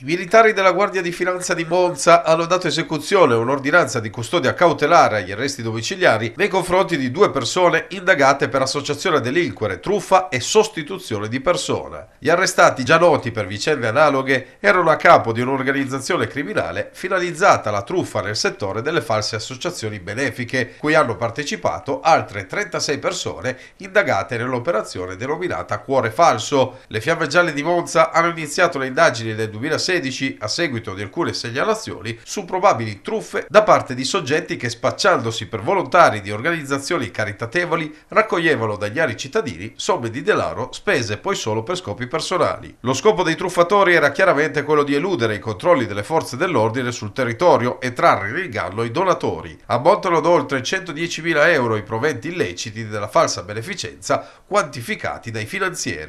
I militari della Guardia di Finanza di Monza hanno dato esecuzione a un'ordinanza di custodia cautelare agli arresti domiciliari nei confronti di due persone indagate per associazione a delinquere, truffa e sostituzione di persona. Gli arrestati, già noti per vicende analoghe, erano a capo di un'organizzazione criminale finalizzata alla truffa nel settore delle false associazioni benefiche, cui hanno partecipato altre 36 persone indagate nell'operazione denominata Cuore Falso. Le Fiamme Gialle di Monza hanno iniziato le indagini nel 2016 2016 a seguito di alcune segnalazioni su probabili truffe da parte di soggetti che spacciandosi per volontari di organizzazioni caritatevoli raccoglievano dagli ari cittadini somme di denaro spese poi solo per scopi personali. Lo scopo dei truffatori era chiaramente quello di eludere i controlli delle forze dell'ordine sul territorio e trarre in inganno i donatori. Ammontano ad oltre 110.000 euro i proventi illeciti della falsa beneficenza quantificati dai finanzieri.